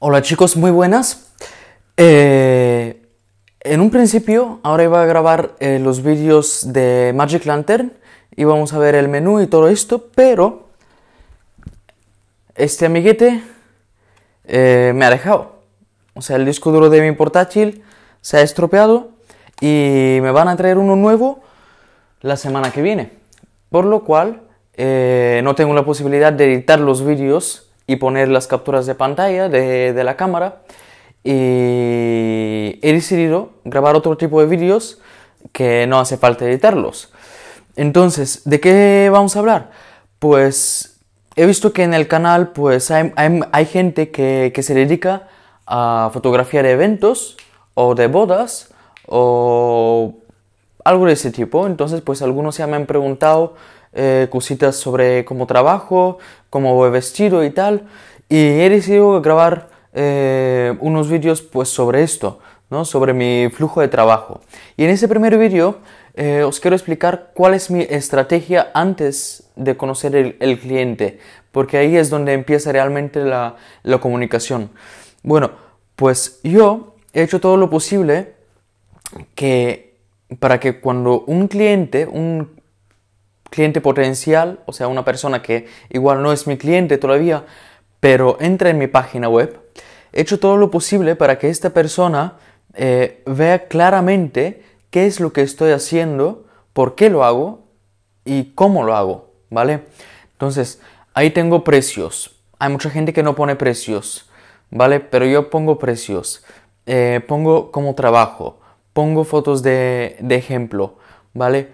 Hola chicos, muy buenas. Eh, en un principio, ahora iba a grabar eh, los vídeos de Magic Lantern y vamos a ver el menú y todo esto, pero este amiguete eh, me ha dejado. O sea, el disco duro de mi portátil se ha estropeado y me van a traer uno nuevo la semana que viene. Por lo cual, no tengo la posibilidad de editar los vídeos y poner las capturas de pantalla de, la cámara. Y he decidido grabar otro tipo de vídeos que no hace falta editarlos. Entonces, ¿de qué vamos a hablar? Pues he visto que en el canal pues hay, gente que, se dedica a fotografiar eventos o de bodas o algo de ese tipo. Entonces, pues algunos ya me han preguntado eh, cositas sobre cómo trabajo, como voy vestido y tal. Y he decidido grabar eh, unos vídeos pues sobre esto, ¿no? sobre mi flujo de trabajo. Y en ese primer vídeo eh, os quiero explicar cuál es mi estrategia antes de conocer el, cliente, porque ahí es donde empieza realmente la, la comunicación. Bueno, pues yo he hecho todo lo posible que para que cuando un cliente, un cliente potencial, o sea, una persona que igual no es mi cliente todavía, pero entra en mi página web, he hecho todo lo posible para que esta persona eh, vea claramente qué es lo que estoy haciendo, por qué lo hago y cómo lo hago, ¿vale? Entonces, ahí tengo precios. Hay mucha gente que no pone precios, ¿vale? Pero yo pongo precios. Eh, pongo como trabajo. Pongo fotos de ejemplo, ¿vale?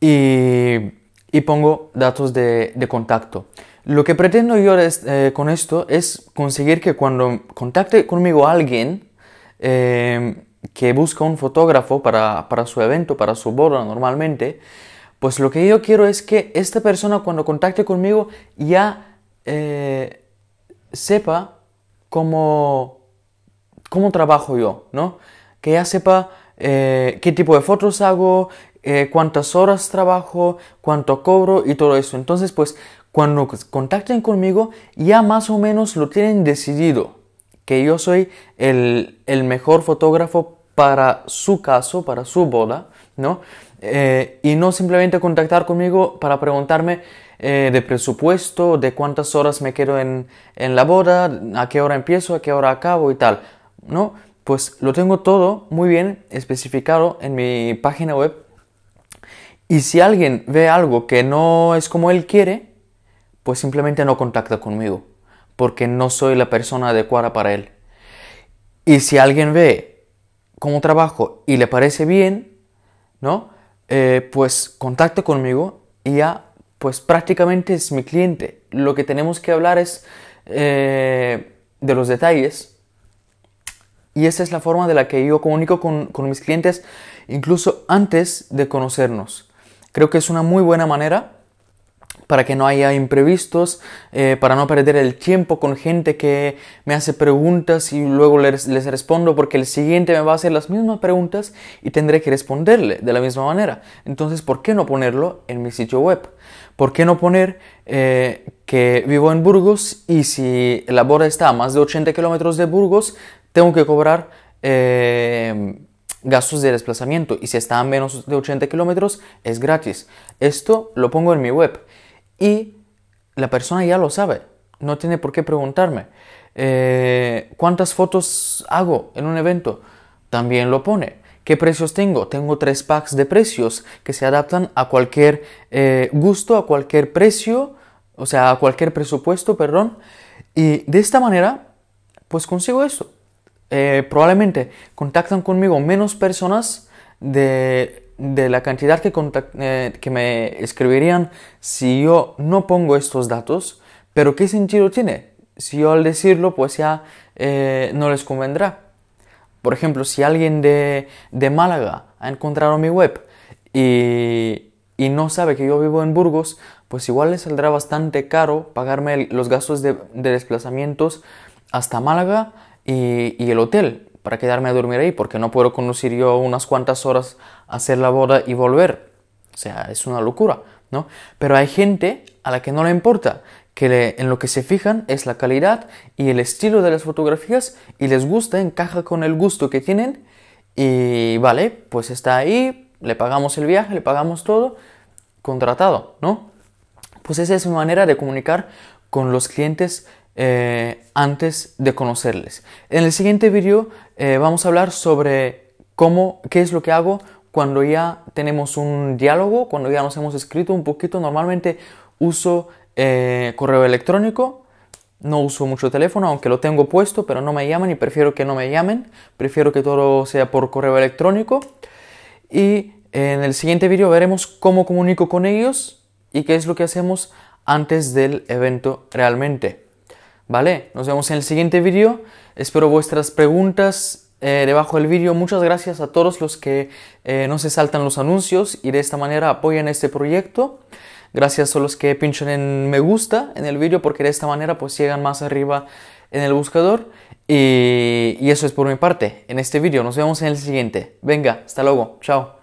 Y y pongo datos de, contacto. Lo que pretendo yo eh, con esto es conseguir que cuando contacte conmigo alguien eh, que busca un fotógrafo para, para su evento, para su boda normalmente, pues lo que yo quiero es que esta persona cuando contacte conmigo ya eh, sepa cómo, cómo trabajo yo, ¿no? Que ya sepa qué tipo de fotos hago, eh, cuántas horas trabajo, cuánto cobro y todo eso. Entonces, pues cuando contacten conmigo, ya más o menos lo tienen decidido, que yo soy el, mejor fotógrafo para su caso, para su boda, ¿no? Eh, y no simplemente contactar conmigo para preguntarme eh, de presupuesto, de cuántas horas me quedo en, en la boda, a qué hora empiezo, a qué hora acabo y tal, ¿no? Pues lo tengo todo muy bien especificado en mi página web y si alguien ve algo que no es como él quiere, pues simplemente no contacta conmigo, porque no soy la persona adecuada para él. Y si alguien ve cómo trabajo y le parece bien, ¿no? Eh, pues contacta conmigo y ya, pues prácticamente es mi cliente. Lo que tenemos que hablar es eh, de los detalles. Y esa es la forma de la que yo comunico con mis clientes incluso antes de conocernos. Creo que es una muy buena manera para que no haya imprevistos, eh, para no perder el tiempo con gente que me hace preguntas y luego les, respondo porque el siguiente me va a hacer las mismas preguntas y tendré que responderle de la misma manera. Entonces, ¿por qué no ponerlo en mi sitio web? ¿Por qué no poner eh, que vivo en Burgos y si la boda está a más de 80 kilómetros de Burgos, tengo que cobrar... Eh, gastos de desplazamiento y si está a menos de 80 kilómetros es gratis. Esto lo pongo en mi web y la persona ya lo sabe, no tiene por qué preguntarme. Eh, ¿Cuántas fotos hago en un evento? También lo pone. ¿Qué precios tengo? Tengo tres packs de precios que se adaptan a cualquier eh, gusto, a cualquier precio, o sea, a cualquier presupuesto, perdón. Y de esta manera, pues consigo eso. Eh, probablemente contactan conmigo menos personas de, la cantidad eh, que, me escribirían si yo no pongo estos datos, pero ¿qué sentido tiene? Si yo al decirlo pues ya eh, no les convendrá. Por ejemplo, si alguien de, Málaga ha encontrado mi web y, no sabe que yo vivo en Burgos, pues igual le saldrá bastante caro pagarme los gastos de desplazamientos hasta Málaga y, el hotel para quedarme a dormir ahí, porque no puedo conducir yo unas cuantas horas a hacer la boda y volver. O sea, es una locura, ¿no? Pero hay gente a la que no le importa, que en lo que se fijan es la calidad y el estilo de las fotografías y les gusta, encaja con el gusto que tienen y vale, pues está ahí, le pagamos el viaje, le pagamos todo, contratado, ¿no? Pues esa es mi manera de comunicar con los clientes eh, antes de conocerles. En el siguiente vídeo eh, vamos a hablar sobre cómo, qué es lo que hago cuando ya tenemos un diálogo, cuando ya nos hemos escrito un poquito. Normalmente uso eh, correo electrónico, no uso mucho teléfono, aunque lo tengo puesto, pero no me llaman y prefiero que no me llamen. Prefiero que todo sea por correo electrónico. Y en el siguiente vídeo veremos cómo comunico con ellos y qué es lo que hacemos antes del evento realmente. ¿Vale? Nos vemos en el siguiente vídeo. Espero vuestras preguntas eh, debajo del vídeo. Muchas gracias a todos los que eh, no se saltan los anuncios y de esta manera apoyan este proyecto. Gracias a los que pinchan en me gusta en el vídeo porque de esta manera pues llegan más arriba en el buscador. Y, y eso es por mi parte en este vídeo. Nos vemos en el siguiente. Venga, hasta luego. Chao.